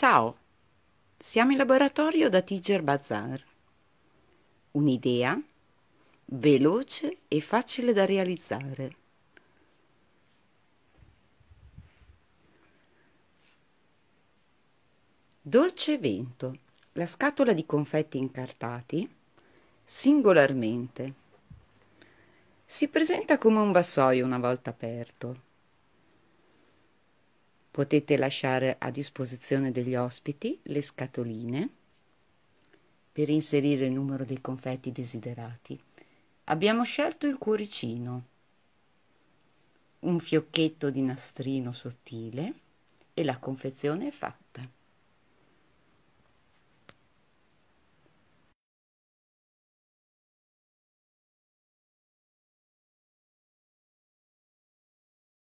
Ciao, siamo in laboratorio da Tiger Bazar. Un'idea veloce e facile da realizzare. Dolce Vento, la scatola di confetti incartati singolarmente. Si presenta come un vassoio una volta aperto Potete lasciare a disposizione degli ospiti le scatoline per inserire il numero dei confetti desiderati. Abbiamo scelto il cuoricino, un fiocchetto di nastrino sottile e la confezione è fatta.